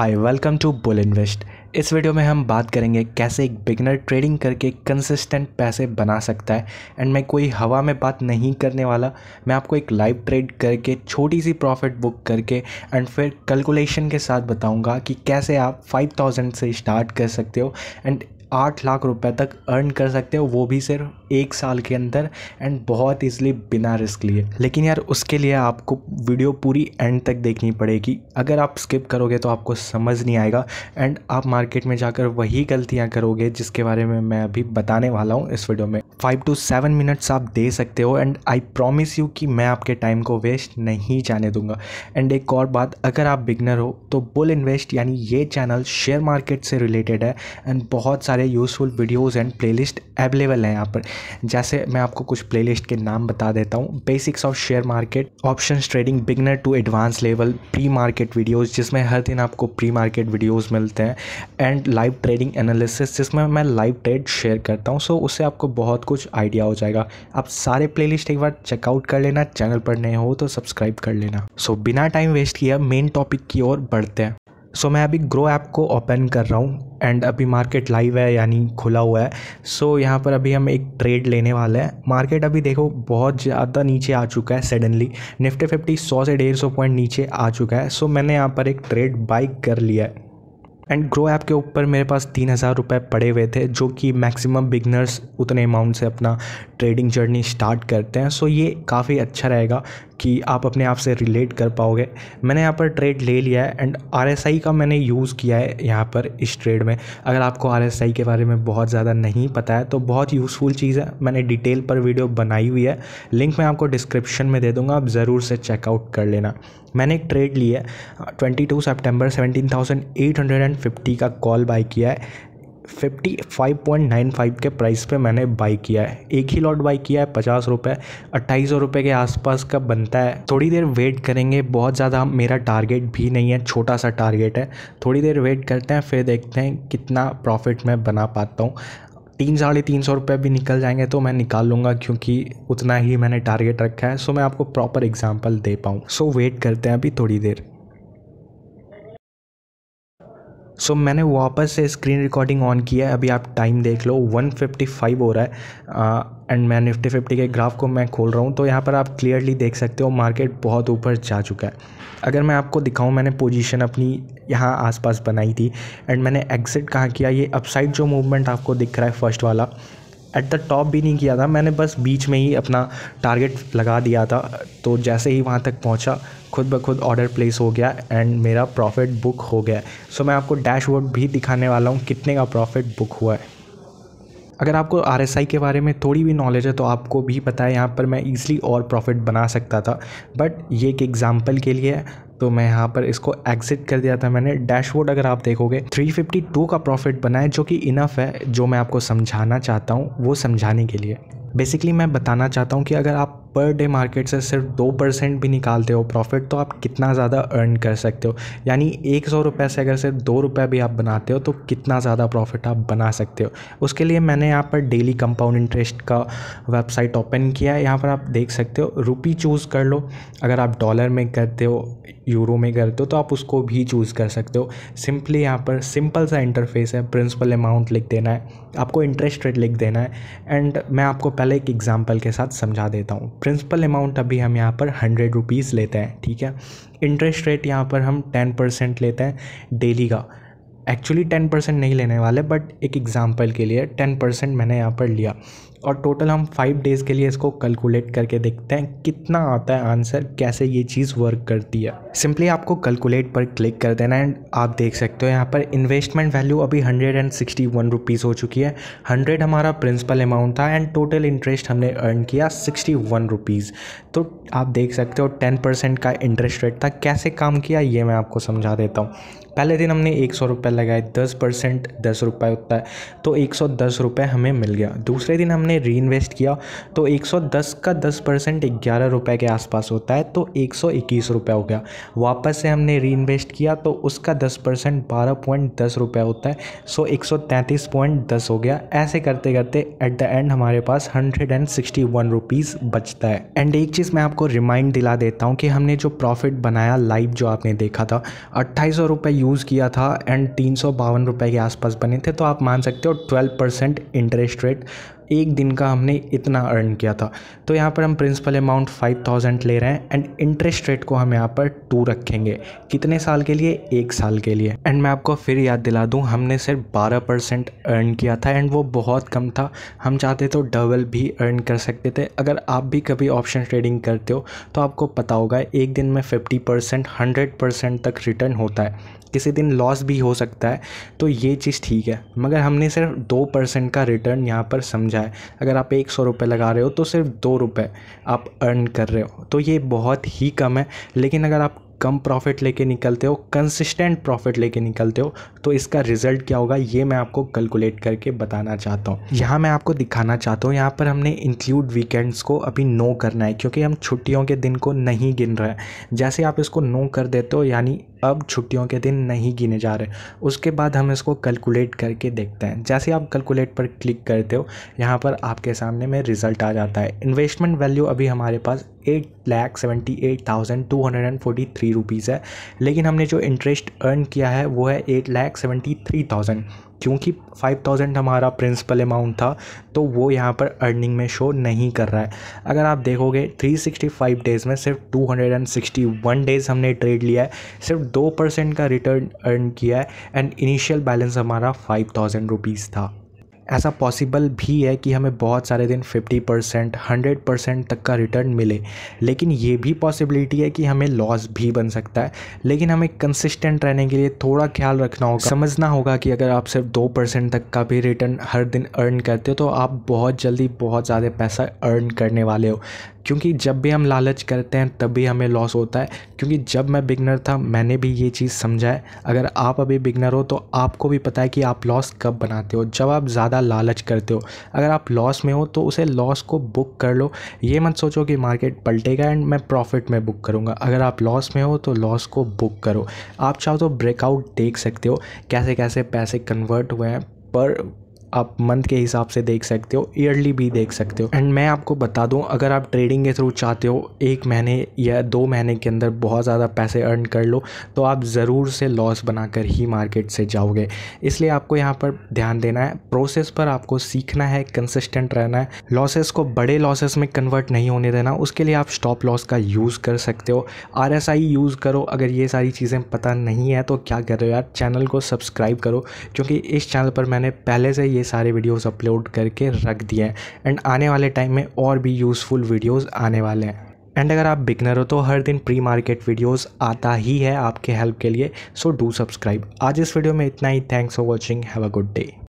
hi welcome to Bull Invest इस video में हम बात करेंगे कैसे एक बिगनर ट्रेडिंग करके कंसिस्टेंट पैसे बना सकता है एंड मैं कोई हवा में बात नहीं करने वाला मैं आपको एक लाइव ट्रेड करके छोटी सी प्रॉफिट बुक करके एंड फिर कैलकुलेशन के साथ बताऊंगा कि कैसे आप 5000 से स्टार्ट कर सकते हो एंड आठ लाख रुपए तक अर्न कर सकते हो वो भी सिर्फ एक साल के अंदर एंड बहुत ईजिली बिना रिस्क लिए लेकिन यार उसके लिए आपको वीडियो पूरी एंड तक देखनी पड़ेगी अगर आप स्किप करोगे तो आपको समझ नहीं आएगा एंड आप मार्केट में जाकर वही गलतियाँ करोगे जिसके बारे में मैं अभी बताने वाला हूँ इस वीडियो में फाइव टू सेवन मिनट्स आप दे सकते हो एंड आई प्रॉमिस यू कि मैं आपके टाइम को वेस्ट नहीं जाने दूंगा एंड एक और बात अगर आप बिगनर हो तो बुल इन्वेस्ट यानी ये चैनल शेयर मार्केट से रिलेटेड है एंड बहुत सारे useful videos and playlist available हैं यहाँ पर जैसे मैं आपको कुछ प्ले के नाम बता देता हूँ basics of share market option trading beginner to advance level pre market videos जिसमें हर दिन आपको प्री मार्केट वीडियोज़ मिलते हैं एंड लाइव ट्रेडिंग एनालिसिस जिसमें मैं लाइव ट्रेड शेयर करता हूँ सो so, उससे आपको बहुत कुछ आइडिया हो जाएगा आप सारे प्ले एक बार चेकआउट कर लेना चैनल पर नए हो तो सब्सक्राइब कर लेना सो so, बिना टाइम वेस्ट किया मेन टॉपिक की ओर बढ़ते हैं सो so, मैं अभी ग्रो ऐप को ओपन कर रहा हूँ एंड अभी मार्केट लाइव है यानी खुला हुआ है सो so, यहाँ पर अभी हम एक ट्रेड लेने वाले हैं मार्केट अभी देखो बहुत ज़्यादा नीचे आ चुका है सडनली निफ्टी फिफ्टी सौ से डेढ़ सौ पॉइंट नीचे आ चुका है सो so, मैंने यहाँ पर एक ट्रेड बाइक कर लिया है एंड ग्रो ऐप के ऊपर मेरे पास तीन हज़ार रुपये पड़े हुए थे जो कि मैक्सिमम बिगनर्स उतने अमाउंट से अपना ट्रेडिंग जर्नी स्टार्ट करते हैं सो ये काफ़ी अच्छा रहेगा कि आप अपने आप से रिलेट कर पाओगे मैंने यहाँ पर ट्रेड ले लिया है एंड आर का मैंने यूज़ किया है यहाँ पर इस ट्रेड में अगर आपको आर के बारे में बहुत ज़्यादा नहीं पता है तो बहुत यूज़फुल चीज़ है मैंने डिटेल पर वीडियो बनाई हुई है लिंक मैं आपको डिस्क्रिप्शन में दे दूँगा आप ज़रूर से चेकआउट कर लेना मैंने एक ट्रेड लिया है twenty two September thousand eight hundred and fifty का कॉल बाई किया है fifty five point nine five के प्राइस पे मैंने बाई किया है एक ही लॉट बाई किया है पचास रुपये अट्ठाईस सौ रुपये के आसपास का बनता है थोड़ी देर वेट करेंगे बहुत ज़्यादा मेरा टारगेट भी नहीं है छोटा सा टारगेट है थोड़ी देर वेट करते हैं फिर देखते हैं कितना प्रॉफिट मैं बना पाता हूँ तीन साढ़े तीन सौ रुपये भी निकल जाएंगे तो मैं निकाल लूँगा क्योंकि उतना ही मैंने टारगेट रखा है सो मैं आपको प्रॉपर एग्जाम्पल दे पाऊँ सो वेट करते हैं अभी थोड़ी देर सो so, मैंने वापस से स्क्रीन रिकॉर्डिंग ऑन किया है अभी आप टाइम देख लो 155 हो रहा है एंड uh, मैं निफ्टी फिफ्टी के ग्राफ को मैं खोल रहा हूँ तो यहाँ पर आप क्लियरली देख सकते हो मार्केट बहुत ऊपर जा चुका है अगर मैं आपको दिखाऊँ मैंने पोजीशन अपनी यहाँ आसपास बनाई थी एंड मैंने एग्जिट कहाँ किया ये अपसाइड जो मूवमेंट आपको दिख रहा है फर्स्ट वाला एट द टॉप भी नहीं किया था मैंने बस बीच में ही अपना टारगेट लगा दिया था तो जैसे ही वहाँ तक पहुँचा खुद ब खुद ऑर्डर प्लेस हो गया एंड मेरा प्रॉफिट बुक हो गया सो so, मैं आपको डैशबोर्ड भी दिखाने वाला हूँ कितने का प्रॉफिट बुक हुआ है अगर आपको आर के बारे में थोड़ी भी नॉलेज है तो आपको भी पता है यहाँ पर मैं ईज़िली और प्रॉफिट बना सकता था बट ये एक एग्ज़ाम्पल के लिए तो मैं यहाँ पर इसको एग्जिट कर दिया था मैंने डैशबोर्ड अगर आप देखोगे 352 का प्रॉफिट बनाए जो कि इनफ है जो मैं आपको समझाना चाहता हूँ वो समझाने के लिए बेसिकली मैं बताना चाहता हूँ कि अगर आप पर डे मार्केट से सिर्फ दो परसेंट भी निकालते हो प्रॉफिट तो आप कितना ज़्यादा अर्न कर सकते हो यानी एक सौ रुपये से अगर सिर्फ दो रुपये भी आप बनाते हो तो कितना ज़्यादा प्रॉफिट आप बना सकते हो उसके लिए मैंने यहाँ पर डेली कंपाउंड इंटरेस्ट का वेबसाइट ओपन किया है यहाँ पर आप देख सकते हो रुपी चूज़ कर लो अगर आप डॉलर में करते हो यूरो में करते हो तो आप उसको भी चूज़ कर सकते हो सिंपली यहाँ पर सिंपल सा इंटरफेस है प्रिंसिपल अमाउंट लिख देना है आपको इंटरेस्ट रेट लिख देना है एंड मैं आपको पहले एक एग्जाम्पल के साथ समझा देता हूँ प्रिंसिपल अमाउंट अभी हम यहाँ पर हंड्रेड रुपीज़ लेते हैं ठीक है इंटरेस्ट रेट यहाँ पर हम टेन परसेंट लेते हैं डेली का एक्चुअली टेन परसेंट नहीं लेने वाले बट एक एग्ज़ाम्पल के लिए टेन परसेंट मैंने यहाँ पर लिया और टोटल हम फाइव डेज़ के लिए इसको कैलकुलेट करके देखते हैं कितना आता है आंसर कैसे ये चीज़ वर्क करती है सिंपली आपको कैलकुलेट पर क्लिक कर देना एंड आप देख सकते हो यहाँ पर इन्वेस्टमेंट वैल्यू अभी hundred and sixty one rupees हो चुकी है हंड्रेड हमारा प्रिंसिपल अमाउंट था एंड टोटल इंटरेस्ट हमने अर्न किया सिक्सटी वन रुपीज़ तो आप देख सकते हो टेन परसेंट का इंटरेस्ट रेट था कैसे काम किया ये मैं आपको समझा देता हूँ पहले दिन हमने एक सौ रुपये लगाए दस परसेंट दस रुपये होता है तो एक सौ दस रुपये हमें मिल गया दूसरे दिन हमने री इन्वेस्ट किया तो एक सौ दस का दस परसेंट ग्यारह रुपये के आसपास होता है तो एक सौ इक्कीस रुपये हो गया वापस से हमने री इन्वेस्ट किया तो उसका दस परसेंट बारह पॉइंट दस रुपये होता है सो एक सौ तैंतीस पॉइंट दस हो गया ऐसे करते करते एट द एंड हमारे पास hundred and sixty one rupees बचता है एंड एक चीज़ मैं आपको रिमाइंड दिला देता हूँ कि हमने जो प्रॉफिट बनाया लाइव जो आपने देखा था अट्ठाईस सौ रुपये यूज़ किया था एंड तीन सौ बावन रुपये के आसपास बने थे तो आप मान सकते हो ट्वेल्व परसेंट इंटरेस्ट रेट एक दिन का हमने इतना अर्न किया था तो यहाँ पर हम प्रिंसिपल अमाउंट फाइव थाउजेंड ले रहे हैं एंड इंटरेस्ट रेट को हम यहाँ पर टू रखेंगे कितने साल के लिए एक साल के लिए एंड मैं आपको फिर याद दिला दूँ हमने सिर्फ बारह परसेंट अर्न किया था एंड वो बहुत कम था हम चाहते तो डबल भी अर्न कर सकते थे अगर आप भी कभी ऑप्शन ट्रेडिंग करते हो तो आपको पता होगा एक दिन में फिफ्टी परसेंट हंड्रेड परसेंट तक रिटर्न होता है किसी दिन लॉस भी हो सकता है तो ये चीज़ ठीक है मगर हमने सिर्फ दो परसेंट का रिटर्न यहाँ पर समझा जाए अगर आप एक सौ रुपये लगा रहे हो तो सिर्फ दो रुपये आप अर्न कर रहे हो तो ये बहुत ही कम है लेकिन अगर आप कम प्रॉफिट लेके निकलते हो कंसिस्टेंट प्रॉफिट लेके निकलते हो तो इसका रिजल्ट क्या होगा ये मैं आपको कैलकुलेट करके बताना चाहता हूँ यहाँ मैं आपको दिखाना चाहता हूँ यहाँ पर हमने इंक्लूड वीकेंड्स को अभी नो करना है क्योंकि हम छुट्टियों के दिन को नहीं गिन रहे हैं जैसे आप इसको नो कर देते हो यानी अब छुट्टियों के दिन नहीं गिने जा रहे उसके बाद हम इसको कैलकुलेट करके देखते हैं जैसे आप कैलकुलेट पर क्लिक करते हो यहाँ पर आपके सामने में रिज़ल्ट आ जाता है इन्वेस्टमेंट वैल्यू अभी हमारे पास eight lakh seventy eight thousand two hundred and forty three rupees है लेकिन हमने जो इंटरेस्ट अर्न किया है वो है eight lakh seventy three thousand क्योंकि फाइव थाउजेंड हमारा प्रिंसिपल अमाउंट था तो वो यहाँ पर अर्निंग में शो नहीं कर रहा है अगर आप देखोगे थ्री सिक्सटी फाइव डेज़ में सिर्फ two hundred and sixty one days हमने ट्रेड लिया है सिर्फ दो परसेंट का रिटर्न अर्न किया है एंड इनिशियल बैलेंस हमारा फाइव थाउजेंड रुपीज़ था ऐसा पॉसिबल भी है कि हमें बहुत सारे दिन 50 परसेंट हंड्रेड परसेंट तक का रिटर्न मिले लेकिन ये भी पॉसिबिलिटी है कि हमें लॉस भी बन सकता है लेकिन हमें कंसिस्टेंट रहने के लिए थोड़ा ख्याल रखना होगा समझना होगा कि अगर आप सिर्फ दो परसेंट तक का भी रिटर्न हर दिन अर्न करते हो तो आप बहुत जल्दी बहुत ज़्यादा पैसा अर्न करने वाले हो क्योंकि जब भी हम लालच करते हैं तब भी हमें लॉस होता है क्योंकि जब मैं बिगनर था मैंने भी ये चीज़ समझा है अगर आप अभी बिगनर हो तो आपको भी पता है कि आप लॉस कब बनाते हो जब आप ज़्यादा लालच करते हो अगर आप लॉस में हो तो उसे लॉस को बुक कर लो ये मत सोचो कि मार्केट पलटेगा एंड मैं प्रॉफिट में बुक करूँगा अगर आप लॉस में हो तो लॉस को बुक करो आप चाहो तो ब्रेकआउट देख सकते हो कैसे कैसे पैसे कन्वर्ट हुए हैं पर आप मंथ के हिसाब से देख सकते हो ईयरली भी देख सकते हो एंड मैं आपको बता दूं अगर आप ट्रेडिंग के थ्रू चाहते हो एक महीने या दो महीने के अंदर बहुत ज़्यादा पैसे अर्न कर लो तो आप ज़रूर से लॉस बनाकर ही मार्केट से जाओगे इसलिए आपको यहाँ पर ध्यान देना है प्रोसेस पर आपको सीखना है कंसिस्टेंट रहना है लॉसेस को बड़े लॉसेस में कन्वर्ट नहीं होने देना उसके लिए आप स्टॉप लॉस का यूज़ कर सकते हो आर यूज़ करो अगर ये सारी चीज़ें पता नहीं है तो क्या कर रहे हो यार चैनल को सब्सक्राइब करो क्योंकि इस चैनल पर मैंने पहले से ये ये सारे वीडियोस अपलोड करके रख दिए हैं एंड आने वाले टाइम में और भी यूज़फुल वीडियोस आने वाले हैं एंड अगर आप बिगनर हो तो हर दिन प्री मार्केट वीडियोस आता ही है आपके हेल्प के लिए सो डू सब्सक्राइब आज इस वीडियो में इतना ही thanks for watching have a good day